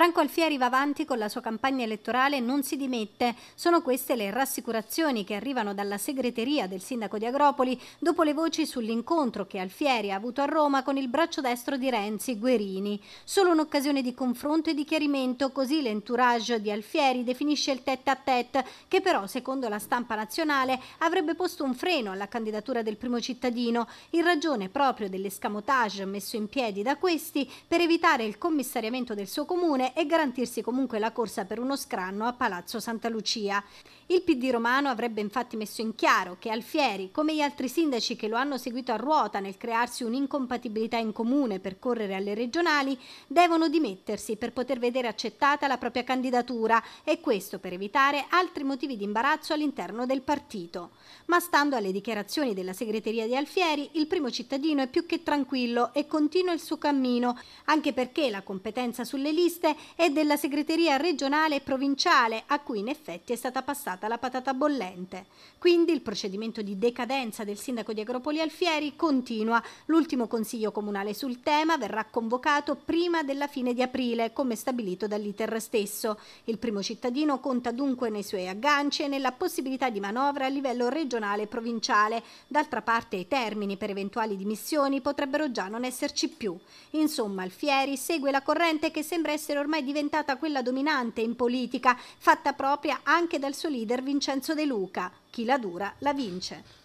Franco Alfieri va avanti con la sua campagna elettorale e non si dimette. Sono queste le rassicurazioni che arrivano dalla segreteria del sindaco di Agropoli dopo le voci sull'incontro che Alfieri ha avuto a Roma con il braccio destro di Renzi, Guerini. Solo un'occasione di confronto e di chiarimento, così l'entourage di Alfieri definisce il tête a tête, che però, secondo la stampa nazionale, avrebbe posto un freno alla candidatura del primo cittadino, in ragione proprio dell'escamotage messo in piedi da questi per evitare il commissariamento del suo comune e garantirsi comunque la corsa per uno scranno a Palazzo Santa Lucia. Il PD romano avrebbe infatti messo in chiaro che Alfieri, come gli altri sindaci che lo hanno seguito a ruota nel crearsi un'incompatibilità in comune per correre alle regionali, devono dimettersi per poter vedere accettata la propria candidatura e questo per evitare altri motivi di imbarazzo all'interno del partito. Ma stando alle dichiarazioni della segreteria di Alfieri, il primo cittadino è più che tranquillo e continua il suo cammino, anche perché la competenza sulle liste Pugliese e della segreteria regionale e provinciale, a cui in effetti è stata passata la patata bollente. Quindi il procedimento di decadenza del sindaco di Agropoli Alfieri continua. L'ultimo consiglio comunale sul tema verrà convocato prima della fine di aprile, come stabilito dall'iter stesso. Il primo cittadino conta dunque nei suoi agganci e nella possibilità di manovra a livello regionale e provinciale. D'altra parte i termini per eventuali dimissioni potrebbero già non esserci più. Insomma, Alfieri segue la corrente che sembra essere ormai diventata quella dominante in politica, fatta propria anche dal suo leader Vincenzo De Luca. Chi la dura la vince.